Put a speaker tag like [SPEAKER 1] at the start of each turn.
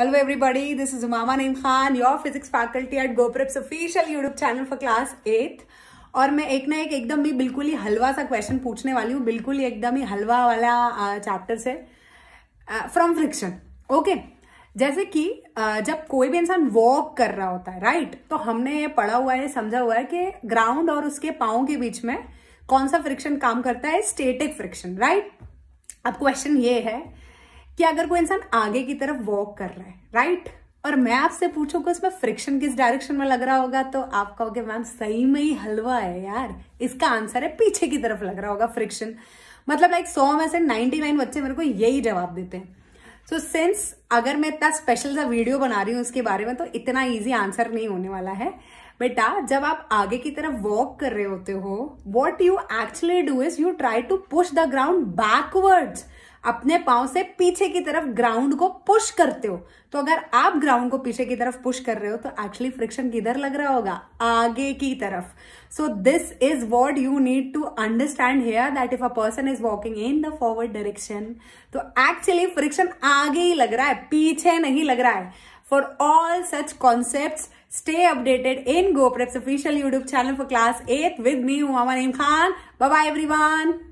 [SPEAKER 1] Hello everybody, this is Umama Naim Khan, your physics faculty at GoPrep's official YouTube channel for class 8. और मैं एक ना एक एकदम ही बिल्कुल ही हलवा सा क्वेश्चन पूछने वाली हूँ बिल्कुल ही एकदम ही हलवा वाला चैप्टर से फ्रॉम फ्रिक्शन ओके जैसे कि जब कोई भी इंसान वॉक कर रहा होता है राइट right? तो हमने ये पढ़ा हुआ है समझा हुआ है कि ग्राउंड और उसके पाओ के बीच में कौन सा फ्रिक्शन काम करता है स्टेटिक फ्रिक्शन राइट अब क्वेश्चन ये है कि अगर कोई इंसान आगे की तरफ वॉक कर रहा है राइट और मैं आपसे पूछूं कि उसमें फ्रिक्शन किस डायरेक्शन में लग रहा होगा तो आप कहोगे मैम सही में ही हलवा है यार इसका आंसर है पीछे की तरफ लग रहा होगा फ्रिक्शन मतलब लाइक सौ में से नाइनटी नाइन बच्चे मेरे को यही जवाब देते हैं सो so, सिंस अगर मैं इतना स्पेशल सा वीडियो बना रही हूँ उसके बारे में तो इतना ईजी आंसर नहीं होने वाला है बेटा जब आप आगे की तरफ वॉक कर रहे होते हो what you actually do is you try to push the ground backwards अपने पांव से पीछे की तरफ ग्राउंड को पुश करते हो तो अगर आप ग्राउंड को पीछे की तरफ पुश कर रहे हो तो एक्चुअली फ्रिक्शन किधर लग रहा होगा आगे की तरफ so this is what you need to understand here that if a person is walking in the forward direction तो एक्चुअली फ्रिक्शन आगे ही लग रहा है पीछे नहीं लग रहा है for all such concept stay updated in GoPrep's official YouTube channel for class eight with me Umama Khan bye every one